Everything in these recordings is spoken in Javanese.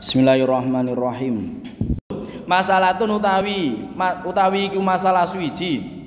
Bismillahirrahmanirrahim. Masalah Masalatun utawi utawi iku masalah suwiji.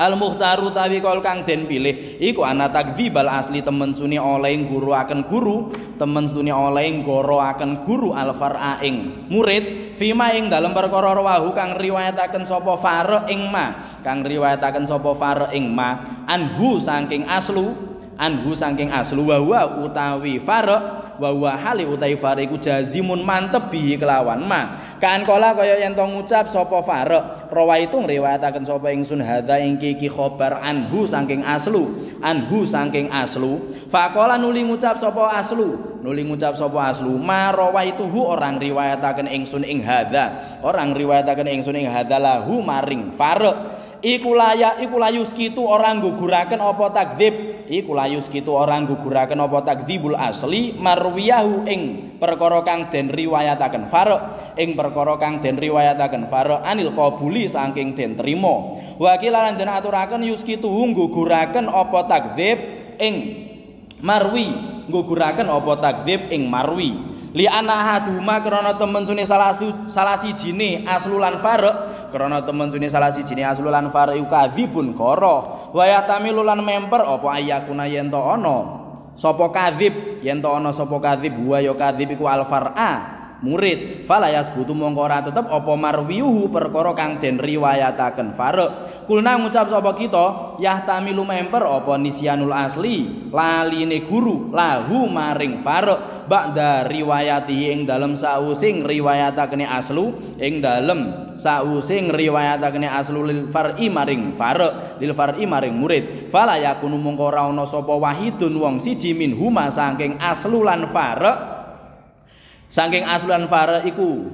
Al mukhtar utawi kol kang den pilih iku ana takdzibal asli temen suni oleh guru akan guru, temen suni oleh goro akan guru al far'a ing murid fima ing dalam perkara rawahu kang riwayataken sapa fare ing ma, kang riwayataken sapa fare ing ma anhu saking aslu anhu saking aslu wa huwa utawi farq wa huwa hali utawi farq jazimun mantep bi kelawan ma kan kala kaya yen to ngucap sapa farq rawaitu ngriwayataken sapa ingsun hadza ing kiki khabar anhu saking aslu anhu saking aslu faqala nuli ngucap sapa aslu nuli ngucap sapa aslu ma rawaituhu orang riwayataken ingsun ing hadza orang riwayataken ingsun ing hadza lahu maring farq iku laya iku layus kitu ora nggugurake apa takdzib iku layus kitu ora nggugurake apa takdzibul asli marwiyahu ing perkara kang den riwayataken farq ing perkara kang den riwayataken farq anil qabuli saking den trima wakil lan den aturaken yuskitu nggugurake apa takdzib ing marwi nggugurake apa takdzib ing marwi li anak haduma krono temen suni salah si salah si jini aslulan fare krono temen suni salah si jini aslulan fare yuka dibun koro wayatami lulan member opo ayakuna yento ono sopo kadib yento ono sopo kadzib buaya kadib iku alfar murid fala yasbutu mongko ora tetep apa marwiuhu perkara kang den riwayataken faruq kulna ngucap sapa kita yahtamilu member apa nisyanul asli laline guru lahu maring faruq ba'da riwayati ing dalem sausing riwayatakene aslu ing dalem sausing riwayatakene aslu lil far'i maring faruq lil far'i maring murid fala yakunu mongko ora sapa wahidun wong siji minhuma saking aslu lan faruq Saking aslan fare iku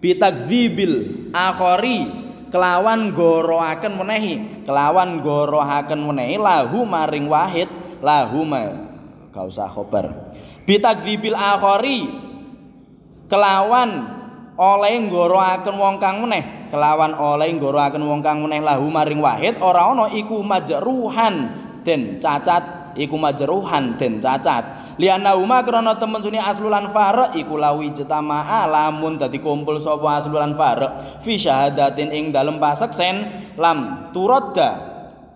bitagdzibil akhari kelawan goroaken menehi kelawan gorohaken menehi lahu maring wahid lahuma ma usah khobar bitagdzibil akhari kelawan oleh gorohaken wong kang meneh kelawan oleh gorohaken wong kang meneh lahu maring wahid ora ana iku majruhan den cacat iku majruhan den cacat liana huma krana temen suni aslulan farq iku lawi jetamaa lamun dadi kumpul sapa aslulan farq fi syahadatin ing dalem paseksen lam turadda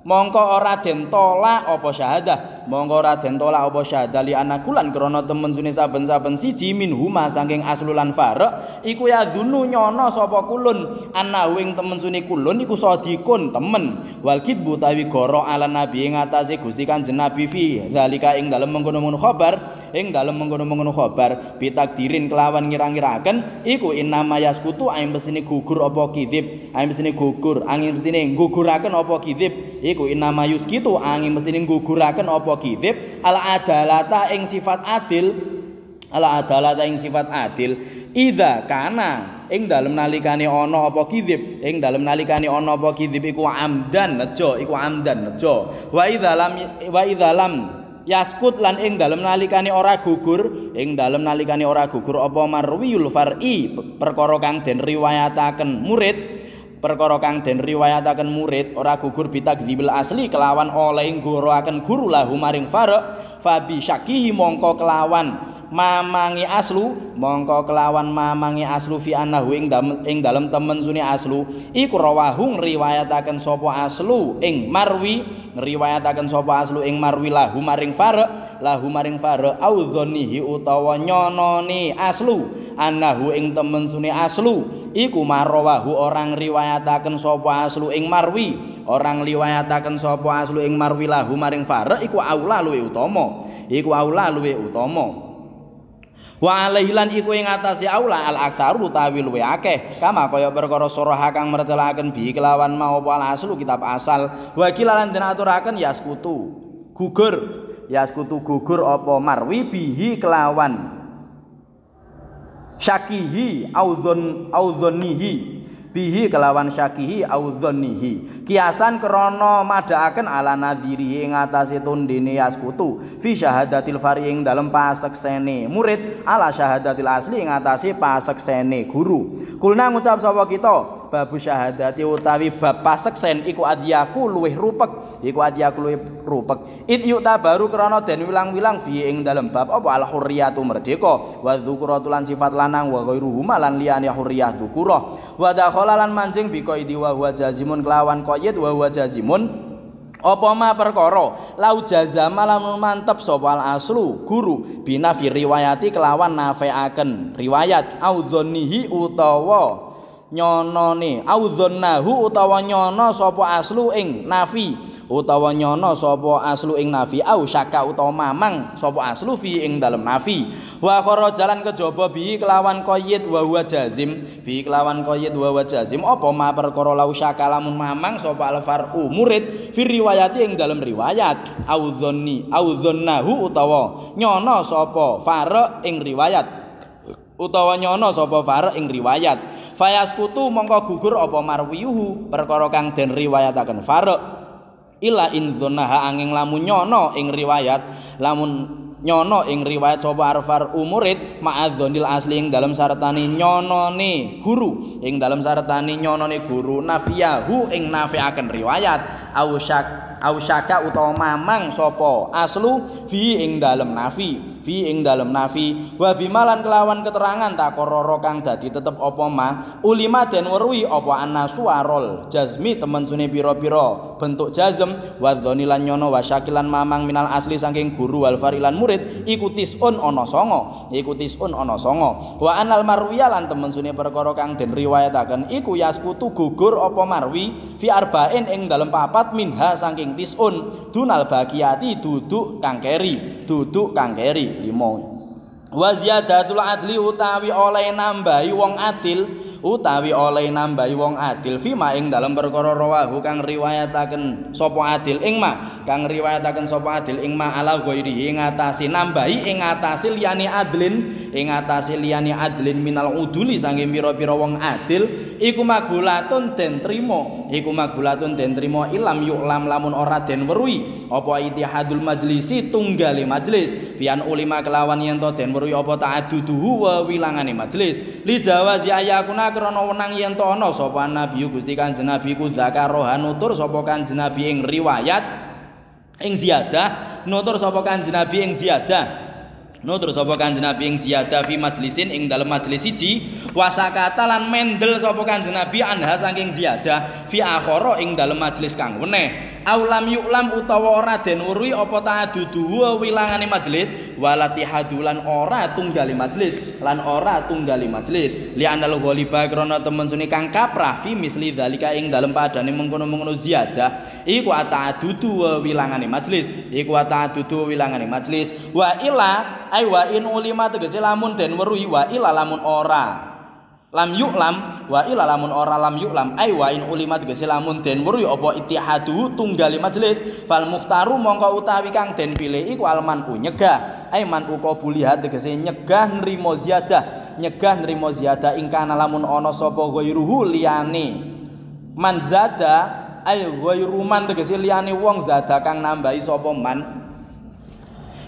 mongko ora den tolak apa syahadah monggo raden tolak apa syadali anakulan krono temen suni saben-saben siji min huma saking aslulan farq iku ya dzunu nyono sapa kulun ana wing temen suni kulun iku sadikun temen wal butawi tawi goro ala nabi yang atase Gusti Kanjeng Nabi fi zalika ing dalem mengkono-mengkono khabar ing dalem menggunung-menggunung mengkono pitak bitakdirin kelawan ngira-ngiraken iku innama yaskutu aing besini gugur apa kidip aing besini gugur angin mestine gugurakan apa kidip iku innama yuskitu angin mestine gugurakan apa kidzib al adalata ing sifat adil al adalata ing sifat adil idza kana ing dalem nalikane ana apa kidzib ing dalem nalikane ana apa kidzib iku amdan nejo iku amdan nejo wa idza lam wa idza lam yaskut lan ing dalem nalikane ora gugur ing dalem nalikane ora gugur apa marwiul far'i perkara kang den riwayataken murid perkara kang den riwayataken murid ora gugur bitakdzibil asli kelawan oleh ngoroaken guru lahu maring farq fabi syakihi mongko kelawan mamangi aslu mongko kelawan mamangi aslu fi annahu ing dalem temen suni aslu iku rawahu ngriwayataken sapa aslu ing marwi ngriwayataken sapa aslu ing marwi lahu maring fare lahu maring fare audzonihi utawa nyononi aslu annahu ing temen suni aslu iku marwahu orang riwayataken sapa aslu ing marwi orang liwayataken sapa aslu ing marwi lahu maring fare iku aula luwe utama iku aula luwe utama wa alailan iku ing atase aula al aktsar utawi luwe akeh kama kaya perkara surah kang mertelaken bi kelawan mau al aslu kitab asal wa kilalan den aturaken yaskutu gugur yaskutu gugur apa marwi bihi kelawan syakihi audzon audzonihi bihi kelawan syakihi au dzannihi kiasan krana madhaaken ala nadhiri ing atase tundene yaskutu fi syahadatil fari dalam dalem paseksene murid ala syahadatil asli ing atase paseksene guru kulna ngucap sapa kita babu syahadati utawi bab paseksen iku adyaku luweh rupek iku adyaku luweh rupek id yuta baru krono den wilang-wilang fi ing dalem bab apa al hurriyatu merdeka wa dzukuratul sifat lanang wa ghairuhuma lan liyane hurriyah wa kola lan manjing biko idi wa huwa jazimun kelawan koyit wa huwa jazimun apa ma perkara la jazama lan mantep sapa aslu guru binafi fi riwayati kelawan nafaiaken riwayat audzonihi utawa nyonone audzonahu utawa nyono sapa aslu ing nafi utawa nyono sapa aslu ing nafi au syaka utawa mamang sapa aslu fi ing dalem nafi wa jalan kejaba bi kelawan qayyid wa huwa jazim bi kelawan qayyid wa huwa jazim apa ma perkara lau syaka lamun mamang sapa al far'u murid fi riwayati ing dalem riwayat au dzanni au dzannahu utawa nyono sapa fara ing riwayat utawa nyono sapa far ing riwayat fayas kutu mongko gugur apa marwiyuhu perkara kang den riwayataken farq ila in dzunaha angin lamun nyono ing riwayat lamun nyono ing riwayat sapa arfar umurid ma'adzonil asli ing dalam sartani nyonone guru ing dalam sartani nyonone guru nafiyahu ing nafiaken riwayat awsyak awsyaka utawa mamang sapa aslu fi ing dalem nafi fi ing dalem nafi wa bimalan kelawan keterangan takororo kang dadi tetep apa ma ulima den weruhi apa ana suarol jazmi temen sune pira-pira bentuk jazm wa dzonilan nyono wa syakilan mamang minal asli saking guru wal farilan murid ikutis on ono songo ikutis on ana songo wa anal marwiya lan temen sune perkara kang den riwayataken iku yasku gugur apa marwi fi arba'in ing dalem papat Fat minha saking tisun dunal bagiati duduk kang duduk kang keri limo wa ziyadatul adli utawi oleh nambahi wong adil utawi oleh nambahi wong adil fima ing dalam perkara rawahu kang riwayataken sapa adil ingma kang riwayataken sapa adil ingma ala ghairi ing atase nambahi ing atase liyane adlin ing atase liyane adlin minal uduli sange pira-pira wong adil iku magulatun den trimo iku magulatun den trimo ilam yuk lamun ora den weruhi apa ittihadul majlisi tunggali majlis pian ulima kelawan yen to den weruhi apa ta'adduduhu wewilangane majlis li jawazi ayakuna krana wenang yen to ana sapa nabi Gusti Kanjeng Nabi ku zakarohan nutur sapa Kanjeng Nabi ing riwayat ing ziyadah nutur sapa Kanjeng Nabi ing ziyadah nutur sapa Kanjeng Nabi ing ziyadah fi majlisin ing dalem majlis siji wasakata lan mendel sapa Kanjeng Nabi anha saking ziyadah fi akhara ing dalem majlis kang weneh aulam yuklam utawa ora den weruhi apa ta'addudu wilangane majelis hadulan ora tunggali majelis lan ora tunggali majelis li anal ghaliba krana temen suni kang kaprah fi misli zalika ing dalem padane mengkono-mengkono ziyadah iku ta'addudu wilangane majelis iku ta'addudu wilangane majelis wa ila ay wa in ulima tegese lamun den weruhi wa ila lamun ora lam yuklam wa ila lamun ora lam yuklam ay wa in ulimat gese lamun den weruh ya apa ittihadu tunggali majelis fal muhtaru mongko utawi kang den pilih iku alman ku nyegah ay man uka bulihat gesi nyegah nrimo ziyadah nyegah nrimo ziyadah ingkana lamun ono sapa ghairuhu liyane man zada ay ghairu man gesi liyane wong zada kang nambahi sapa man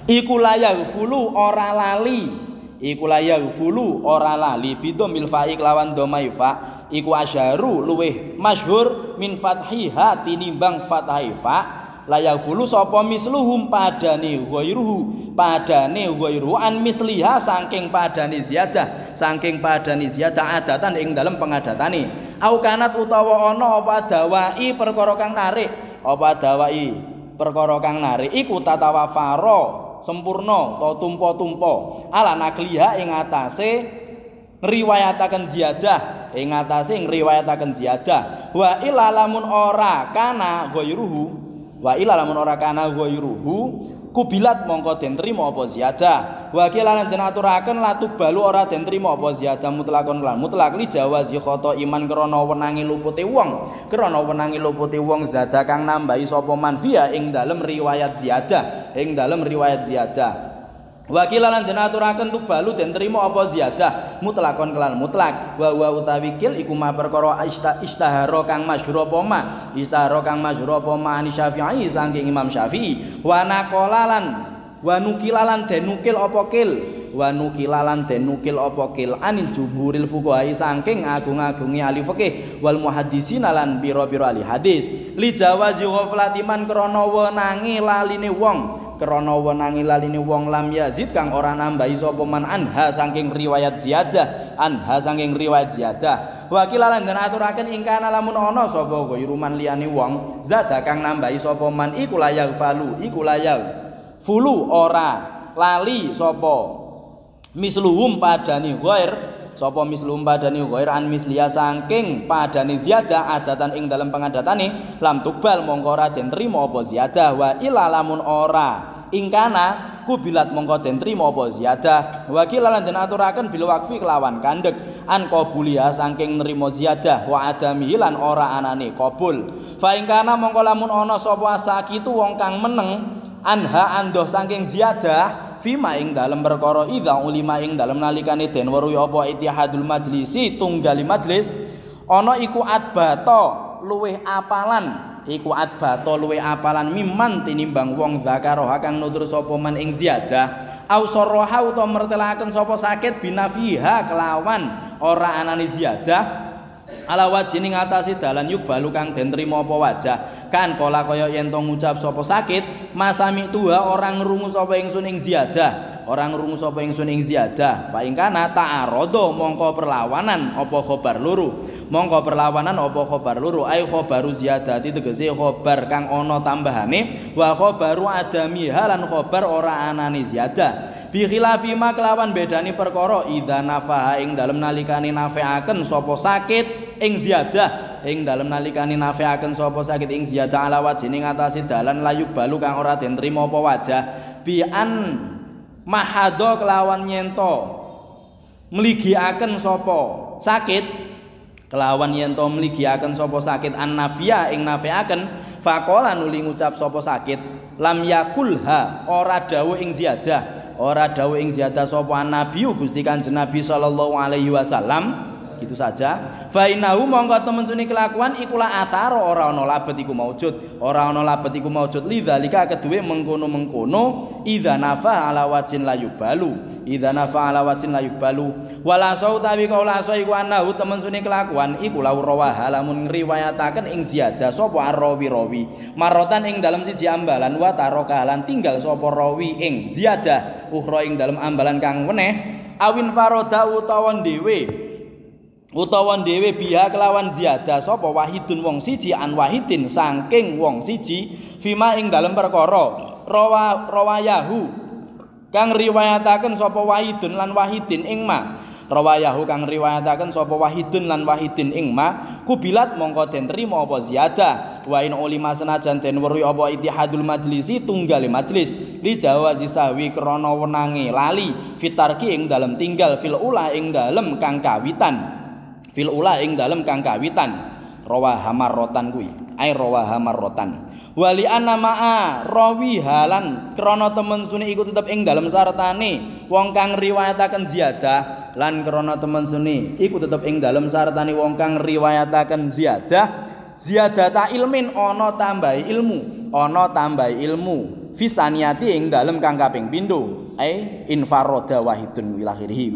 iku layak fulu ora lali iku la yaghfulu ora lali bidum iku asyharu luweh masyhur min fathi ha tinimbang fathai fa la yaghfulu sapa misluhum padane ghairuhu padane ghairu an misliha saking padane ziyadah saking padane ziyadah adatan ing dalem pengadatane au kanat utawa ana apa dawai perkara kang narik apa dawai perkara kang narik iku tatawafaro sempurna atau tumpo-tumpo ala nakliha ing atase ngriwayataken ziyadah ing atase ngriwayataken ziyadah wa ila lamun ora kana ghairuhu wa ila lamun ora kana ghairuhu kubilat mongko den trimo apa ziyadah Wakilana kilalan den aturaken latu balu ora den trimo apa ziyadah mutlakon lan mutlak li jawazi khata iman krana wenangi lupute wong krana wenangi lupute wong zada kang nambahi sapa man ing dalem riwayat ziyadah ing dalem riwayat ziyadah Wakilan lan den aturaken tu balu den trimo apa ziyadah mutlakon kelan mutlak wa wa utawi kil iku ma perkara ista istahara kang masyhur apa ma istahara kang masyhur apa ma ani syafi'i saking imam syafi'i wa naqalan wa nukilan den nukil apa kil wa nukilan den nukil apa kil anil jumhuril fuqahi saking agung-agunge ahli fikih wal muhaddisin lan biro-biro ahli hadis li jawazi ghaflatiman krana wenangi laline wong krana wenangi laline wong lam yazid kang ora nambahi sapa man anha saking riwayat ziyadah anha saking riwayat ziyadah wakil lan den aturaken ing kana lamun ana sapa ghairu man wong zadah kang nambahi sapa man iku layal falu iku layal fulu ora lali sapa misluhum padani ghair Sopo mislum dani ghoir an misliya sangking padani ziyadah adatan ing dalam pengadatani lam tukbal mongkora raden terima apa ziyadah wa ilalamun ora ingkana kubilat mongko den terima apa ziyadah wa kilalan den aturakan bila wakfi kelawan kandek an kobulia sangking nerima ziyadah wa adami hilan ora anane kobul fa ingkana mongko lamun ono sopo asaki itu wong kang meneng anha andoh sangking ziyadah fima ing dalem perkara idza ulima ing dalem nalikane den weruh apa ittihadul majlisi tunggali majlis ana iku adbata luweh apalan iku adbata luweh apalan miman tinimbang wong zakaroha kang nutur sapa man ing ziyadah au sarraha sapa sakit binafiha kelawan ora anani ziyadah ala wajine ngatasi dalan yuk balu kang den trima apa wajah kan pola kaya yen tong ngucap sapa sakit masami tua orang rungu sapa ingsun ing ziyadah orang rungu sapa ingsun ing ziyadah fa ing kana mongko perlawanan apa khobar luru mongko perlawanan apa khobar ayo ai khobaru ziyadati tegese khobar kang ana tambahane wa khobaru adami halan khobar ora anani ziyadah bi khilafi ma kelawan bedani perkara idza nafaha ing dalem nalikane nafeaken sapa sakit ing ziyadah ing dalem nalikane nafeaken sapa sakit ing ziyadah ala wajine ngatasi dalan layuk balu kang ora den trima apa wajah bi an mahadha kelawan nyento mligiaken sapa sakit kelawan yento to mligiaken sapa sakit an nafia ing nafeaken faqala nuli ngucap sapa sakit lam yakulha ora dawuh ing ziyadah ora dawuh ing ziyadah sapa nabi Gusti Kanjeng Nabi sallallahu alaihi wasallam gitu saja fa innahu mongko temen kelakuan ikulah asar ora ana labet iku maujud ora ana labet iku maujud lidzalika kedue mengkono-mengkono idza nafa ala wajin la yubalu idza nafa ala wajin la yubalu wala sauta bi qaula sa iku annahu temen kelakuan iku la rawah lamun ngriwayataken ing ziyada sapa rawi rawi marotan ing dalem siji ambalan wa taroka tinggal sapa rawi ing ziyada ukhra ing dalem ambalan kang weneh awin faroda utawa dhewe utawa dhewe biha kelawan ziyadah sapa wahidun wong siji an wahidin saking wong siji fima ing dalem perkara rawa rawayahu kang riwayataken sapa wahidun lan wahidin ing ma rawayahu kang riwayataken sapa wahidun lan wahidin ing ma kubilat mongko den trima apa ziyadah wa in ulima senajan den weruh apa ittihadul majlisi tunggale majlis li jawazi sahwi krana wenange lali fitarki ing dalem tinggal fil ula ing dalem kang kawitan fil ula ing dalem kang kawitan rotan marrotan kuwi ai hamar rotan. wali anna ma'a rawi halan krana temen suni iku tetep ing dalem sartane wong kang riwayataken ziyadah lan krana temen suni iku tetep ing dalem sartane wong kang riwayataken ziyadah ta ilmin ana tambahi ilmu ana tambahi ilmu fisaniyati ing dalem kang kaping pindho ai infaroda wahidun wilakhirihi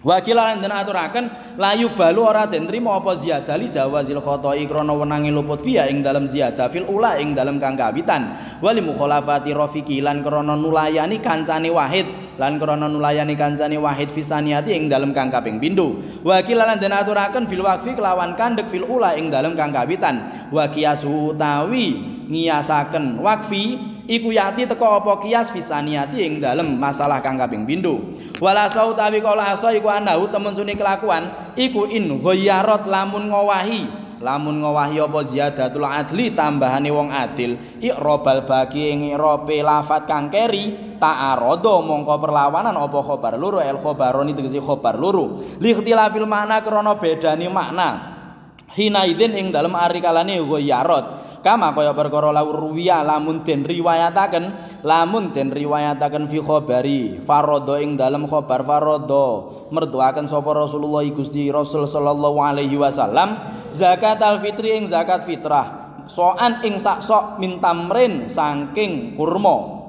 Wakila lan den aturaken layu balu ora den trimo apa ziyadali jawazil khotoi krana wenangi luput fiya ing dalem ziyada fil ula ing dalem kang kawitan wali mukhalafati rafiki lan krana nulayani kancane wahid lan krana nulayani kancane wahid fisaniati ing dalem kang kaping pindho wakila lan den aturaken bil wakfi kelawan kandek fil ula ing dalem kang kawitan wakiasu ngiyasaken wakfi iku yati teko apa kias fisaniati ing dalem masalah kang kaping pindho wala sau tawi aso iku anahu temen suni kelakuan iku in ghayarat lamun ngowahi lamun ngowahi apa ziyadatul adli tambahane wong adil iqrobal bagi ing irope lafat kang keri ta'arodo mongko perlawanan apa khobar loro el khobaroni tegese khobar loro likhtilafil makna krana bedani makna hina idzin ing dalem arikalane ghayarat kama kaya perkara la ruwiya lamun den riwayataken lamun den riwayataken fi khabari farada ing dalem khabar farada mertuaken sapa Rasulullah Gusti Rasul sallallahu alaihi wasallam zakat fitri ing zakat fitrah soan ing sak min tamrin saking kurma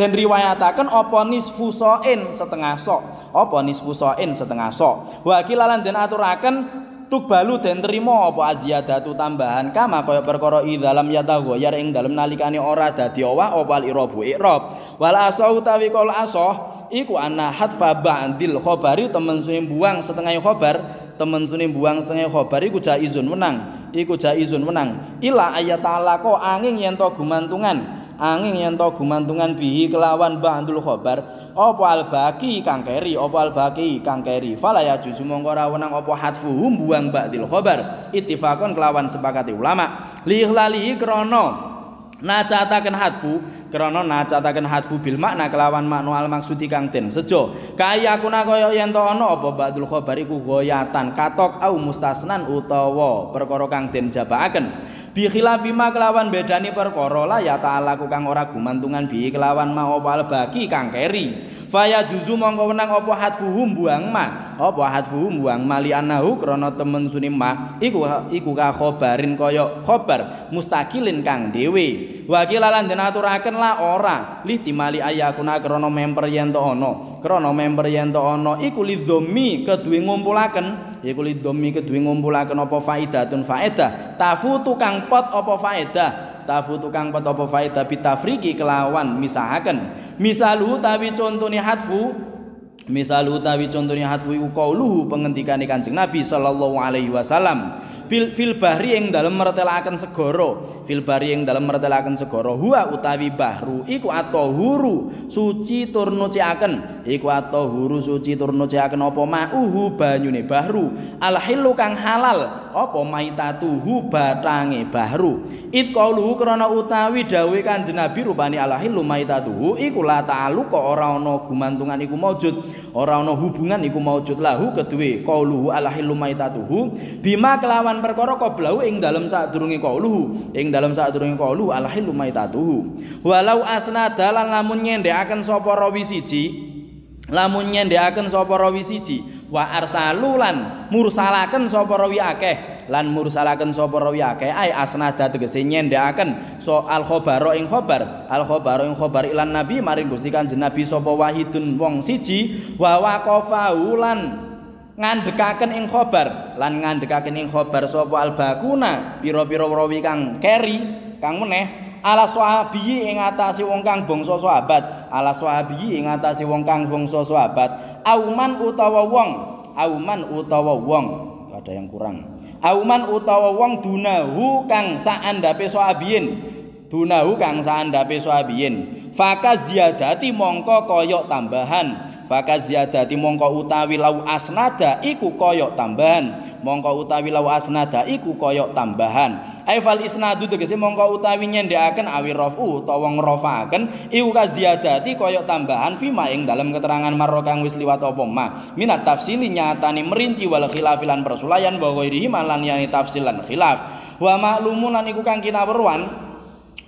den riwayataken apa nisfu soin setengah so apa nisfu soin setengah so wakil lan den aturaken tukbalu den trimo apa aziyadatu tambahan kama kaya perkara idhalam yatagoyar ing dalem nalikane ora dadi owah apa irabu irab wal asau tawi asah iku ana hadfa ba'dil khabari temen sune buang setengah khabar temen sune buang setengah khabar iku jaizun menang iku jaizun menang ila ayata lako angin yen to gumantungan angin yang to gumantungan bihi kelawan ba'dul khobar apa al baki kang keri apa al baki kang keri fala ya juzu mongkora ora opo hatfu hum buang ba'dil khobar itifakon kelawan sepakati ulama lihlali lali Nacataken hadfu krana nacataken hadfu bil makna kelawan makna al maksudi kang den sejo kaya aku na kaya yen ana apa badul khabar iku ghayatan katok au mustasnan utawa perkara kang den jabaaken bi khilafi ma kelawan bedani perkara la ya ta'ala kang ora gumantungan bi kelawan ma opal bagi kang keri faya juzu mongko wenang apa hadfuhu buang ma apa hadfuhu buang li anahu krana temen sunimah ma iku iku ka khabarin kaya khabar mustaqilin kang dhewe wakil lan den aturaken la ora li timali ayakuna krana member yen to ana krana member yen to ana iku li dhomi kedue ngumpulaken iku li dhomi ngumpulaken apa faidatun faedah tafu tukang pot opo faedah tafu tukang petopo faida bitafriki kelawan misahaken misalu tawi contohnya hatfu misalu tawi contohnya hatfu iku qauluhu pengendikane Kanjeng Nabi sallallahu alaihi wasallam bil fil bahri ing dalem mertelaken segara fil bahri ing dalem mertelaken segara huwa utawi bahru iku atahuru suci tur nuciaken iku atahuru suci tur nuciaken apa mauhu banyune bahru al kang halal apa maitatuhu batange bahru id qauluhu krana utawi dawuhe kanjeng Nabi rupane al hilu maitatuhu iku la ta'aluqa ora ana gumantungan iku maujud ora ana hubungan iku maujud lahu kedue qauluhu al hilu maitatuhu bima kelawan marang perkara qoblahu ing dalem sadurunge qauluhu ing dalem sadurunge qaulu al hilu maitatuhu walau asnada lan lamun nyendekaken sapa rawi siji lamun nyendekaken sapa rawi siji wa arsalulan mursalaken sapa rawi akeh lan mursalaken sapa rawi akeh ai asnada tegese nyendhakaken so al khabara ing khabar al khabara ing khabar ilan nabi maring Gusti Kanjeng Nabi sapa wahidun wong siji wa waqafahu lan ngandekaken ing khobar lan ngandekaken ing khobar sapa albakuna pira-pira rawi kang keri kang meneh ala sahabi ing atase wong kang bangsa sahabat ala sahabi ing atase wong kang bangsa sahabat auman utawa wong auman utawa wong ada yang kurang auman utawa wong dunahu kang saandhape sahabiyin dunahu kang saandhape sahabiyin faka ziyadati mongko koyok tambahan faka ziyadati mongko utawi lau asnada iku koyok tambahan mongko utawi lau asnada iku koyok tambahan aifal isnadu tegese mongko utawi nyendhekaken awi rafu utawa ngrafaken iku ka ziyadati koyok tambahan fi ma ing dalem keterangan marro kang wis liwat apa minat tafsili nyatani merinci wal khilafilan persulayan bahwa irihi malan yani tafsilan khilaf wa maklumun lan iku kang kinawruan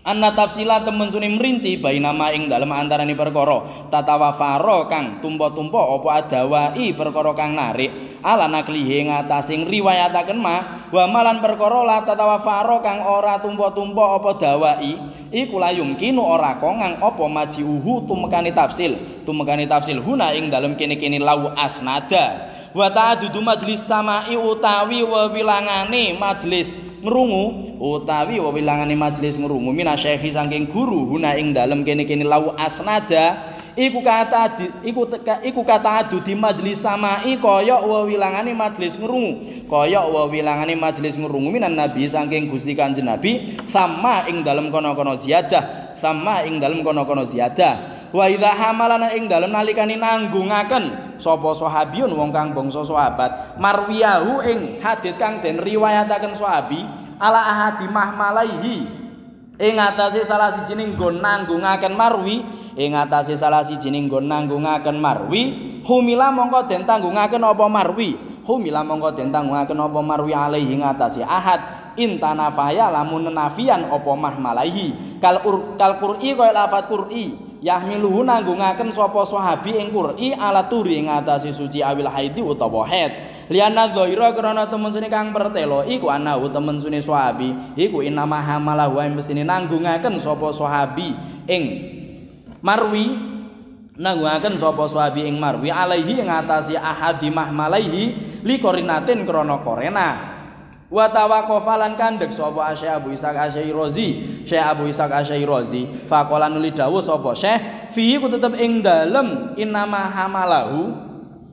anna tafsila temen suni merinci baina nama ing dalam antara ni perkoro tatawa faro kang tumpo tumpo opo adawa i perkoro kang narik ala nakli hinga tasing riwayataken ma wa malan perkoro la tatawa faro kang ora tumpo tumpo opo dawa i ikula yumkinu ora kongang opo maji uhu tumekani tafsil tumekani tafsil huna ing dalam kini kini lau asnada wa ta'addudu majlis sama'i utawi wewilangane majlis ngrungu utawi wewilangane majlis ngrungu minasyekhi saking guru huna ing dalem kene-kene lau asnada iku kata di, iku teka, iku kata majlis sama i koyok wewilangane majlis ngerungu koyok wewilangane majlis ngerungu minan nabi sangking gusti kanjeng nabi sama ing dalam kono kono ziyadah sama ing dalam kono kono ziyadah wa idza hamalana ing dalem nalikani nanggungaken sapa sahabiyun wong kang bangsa sahabat marwiyahu ing hadis kang den riwayataken sahabi ala ahadi mahmalaihi ing atase salah siji ning nggon nanggungaken marwi ing atase salah siji ning nggon nanggungaken marwi humila mongko den tanggungaken apa marwi humila mongko den tanggungaken apa marwi alaihi atase ahad intanafaya lamun nafian apa mahmalaihi kal ur, kal qur'i kaya lafat qur'i yahmiluhu nanggungaken sapa sahabi ing qur'i ala turi ing atase suci awil haidi utawa haid liana dhaira krana temen suni kang pertelo iku ana temen suni sahabi iku inama hamala wa mestine nanggungaken sapa sahabi ing marwi nanggungaken sapa sahabi ing marwi alaihi ing ahadi mahmalaihi likorinatin krana korena, wa tawaqafalan kandek sapa Syekh Abu Ishaq Asy'ari Syekh Abu Ishaq Asy'ari faqala nuli dawuh sapa Syekh fihi ku tetep ing dalem inama hamalahu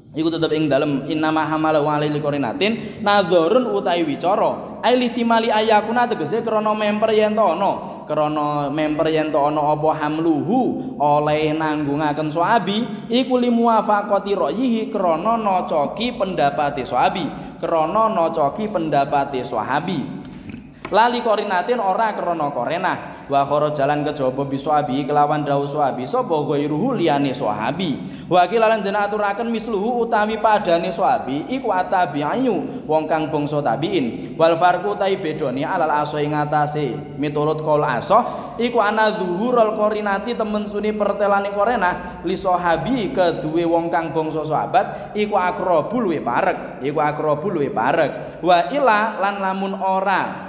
Iku tetep ing dalem innama hamala walil qarinatin nadzurun utawi wicara ailitimali ayakuna tegese krana memper yen to ana krana memper yen to ana apa hamluhu oleh nanggungaken suabi iku limuwafaqati rayihi krana nocoki pendapati suabi krana nocoki pendapati suhabi lali koordinatin ora krono korena. wa jalan ke kejaba bisuabi kelawan dawu suabi sapa ghairuhu liyane sahabi wa kilalan den aturaken misluhu utami padane sahabi iku atabi'u wong kang bongso tabiin wal farqu tai bedoni alal aso ing atase miturut kaul asoh iku ana zuhurul korinati temen suni pertelani korena. li sahabi keduwe wong kang bangsa sahabat iku akro luwe parek iku akrobu luwe parek wa ila lan lamun orang.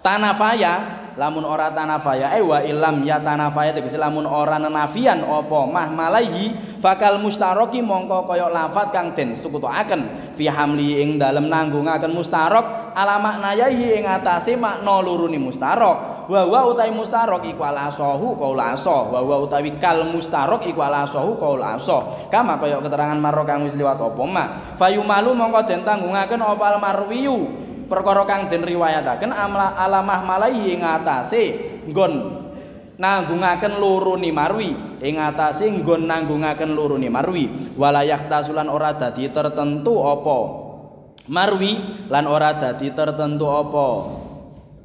tanafaya lamun ora tanafaya eh wa ilam ya tanafaya tegese lamun ora nenafian apa mah malaihi fakal mustaroki mongko koyok lafat kang den sukutoaken fi hamli ing dalem nanggungaken mustarok ala maknayahi ing atase makna mustarok wa wa utawi mustarok iku ala sahu qaula aso wa wa utawi kal mustarok iku ala sahu qaula aso kama koyok keterangan marro kang wis liwat apa mah fayumalu mongko den tanggungaken apa al marwiyu perkara kang den riwayataken alamah malai ing atase nggon nanggungaken loro marwi ing atase nggon nanggungaken loro marwi walayah tasulan ora dadi tertentu apa marwi lan ora dadi tertentu apa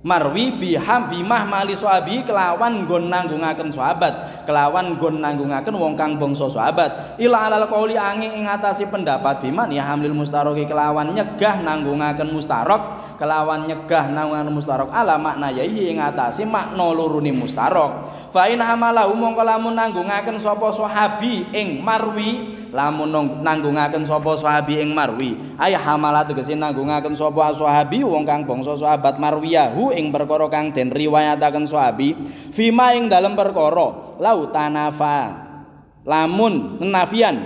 marwi biham bimah mali sahabi kelawan gon nanggungaken sahabat kelawan gon nanggungaken wong kang bangsa sahabat ila alal qauli angin ing ngatasi pendapat biman ya hamil mustaroki kelawan nyegah nanggungaken mustarok kelawan nyegah nanggungaken mustarok ala makna yahi ing ngatasi makna luruni mustarok fa in hamala umong kelamun nanggungaken sapa sahabi ing marwi lamun nanggungaken sapa sahabi ing marwi ay hamala tegese nanggungaken sapa sahabi wong kang bangsa sahabat marwiyahu ing perkara kang den riwayataken sahabi fima ing dalam perkara lautanafa lamun nafian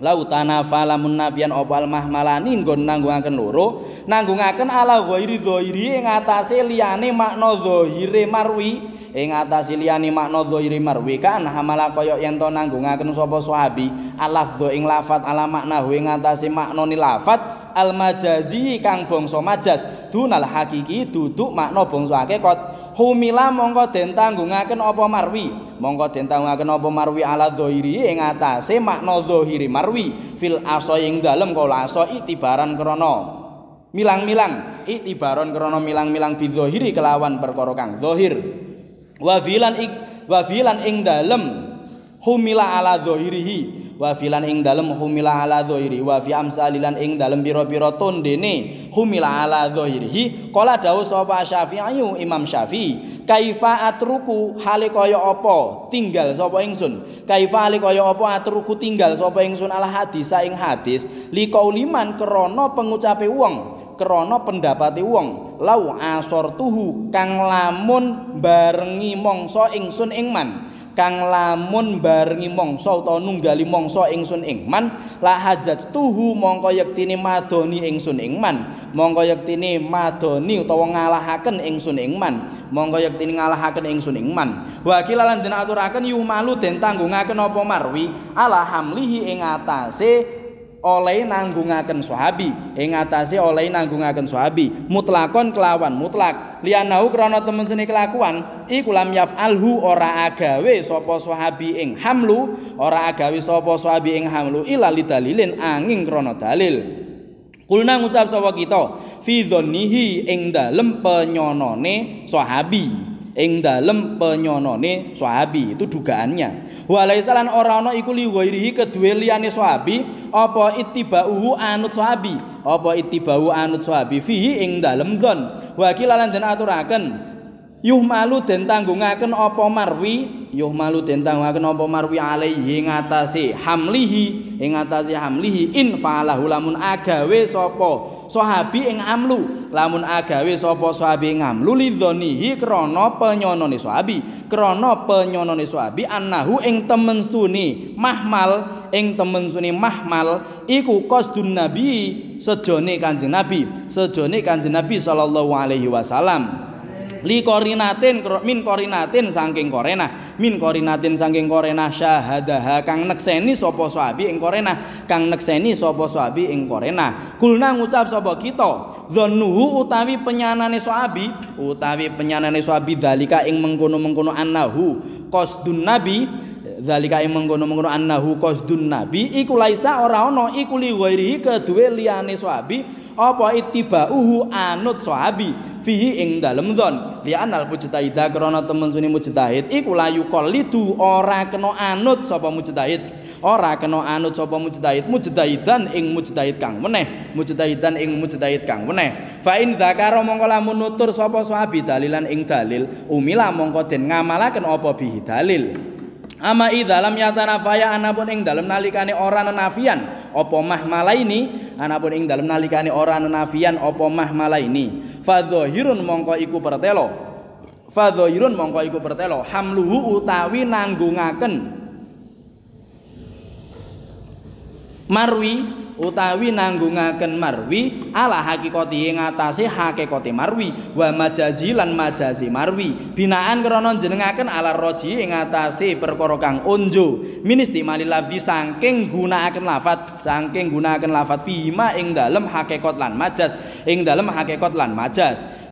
lautanafa lamun nafian opal mahmalani nggon nanggungaken loro nanggungaken ala ghairi zohiri ing atase liyane makno zohire marwi ing liani makno makna marwi kan hamala kaya yen to nanggungaken sapa sahabi alafdho ing lafat ala makna ing atase maknane lafat al majazi kang bangsa majas dunal hakiki duduk makna bangsa hakikat humila mongko den tanggungaken apa marwi mongko den tanggungaken apa marwi ala dhairi ing atase makna dhahiri marwi fil aso ing dalem kala aso itibaran krana milang-milang itibaron krana milang-milang bidzohiri kelawan perkara kang zahir wafilan ing ing dalem humila ala dhahirihi wafilan ing dalem humila ala dhahiri wa fi amsalilan ing dalem pira-pira tondene humila ala dhahirihi qala dawu sapa syafi'i imam syafi'i kaifa atruku hale kaya apa tinggal sapa ingsun kaifa hale kaya apa atruku tinggal sapa ingsun ala hadis ing hadis li kauliman krana pengucape wong krana pendapati wong lau asor tuhu kang lamun barengi mangsa ingsun ingman. kang lamun barengi mangsa utawa nunggali mangsa ingsun ingman. man la hajat tuhu mongko yektine madoni ingsun ingman. mongko yektine madoni utawa ngalahaken ingsun ingman. mongko yektine ngalahaken ingsun ingman. man wakil lan den aturaken yumalu den tanggungaken apa marwi ala hamlihi ing atase oleh nanggungaken sahabi ing ngatasé oleh nanggungaken sohabi mutlakon kelawan mutlak lianau krana temen seni kelakuan iku lam yafalhu ora agawe sapa sohabi ing hamlu ora agawe sapa sohabi ing hamlu ila lidalilin angin krana dalil Kulna ngucap sapa kita fi dzannihi ing dalem penyonone sohabi ing dalem penyonone sahabi itu dugaannya walaisalan ora ana iku liwairihi kedue liyane sahabi apa ittibauhu anut sahabi apa ittibauhu anut sahabi fihi ing dalem dzon wakilalan den aturaken Yuh malu den tanggungaken apa marwi, yuh malu den tanggungaken apa marwi alaihi ngatasi hamlihi, ing ngatasi hamlihi in falahu lamun agawe sapa sahabi ing amlu, lamun agawe sapa sahabi ing amlu lidzonihi krana penyonone sahabi, krana penyonone sahabi annahu ing temen stune mahmal, ing temen stune mahmal iku qasdun nabi sejone kanjeng nabi, sejone kanjeng nabi sallallahu alaihi wasalam li korinatin min korinatin sangking korena min korinatin sangking korena syahadaha kang nekseni sopo suabi ing korena kang nekseni sopo suabi ing korena kulna ngucap sopo kita zonuhu utawi penyanane suabi utawi penyanane suabi Zalika ing mengkono mengkono anahu kosdun nabi Zalika yang mengkono-mengkono annahu qasdun nabi iku laisa ora ana iku li ghairihi kaduwe liyane suabi apa ittiba'uhu anut sahabi fihi ing dalem dzon li anal mujtahida krana temen suni mujtahid iku la ora kena anut sapa mujtahid ora kena anut sapa mujtahid mujtahidan ing mujtahid kang meneh mujtahidan ing mujtahid kang meneh fa in dzakara mongko lamun nutur sapa sahabi dalilan ing dalil umila mongko den ngamalaken apa bihi dalil Ama idalam yata nafaya anapun ing dalam nalikane ora nenafian opo mah malaini anapun ing dalam nalikane ora nenafian opo mah malaini fadzohirun mongko iku pertelo fadzohirun mongko iku pertelo hamluhu utawi nanggungaken marwi utawi nanggungaken marwi ala hakikati ing atase hakikate marwi wa majazi lan majazi marwi binaan krana jenengaken ala roji ing atase perkara kang unjo ministi mali lafzi saking gunakaken lafat saking gunakaken lafat fima ing dalem hakikat lan majas, ing dalem hakikat lan majas.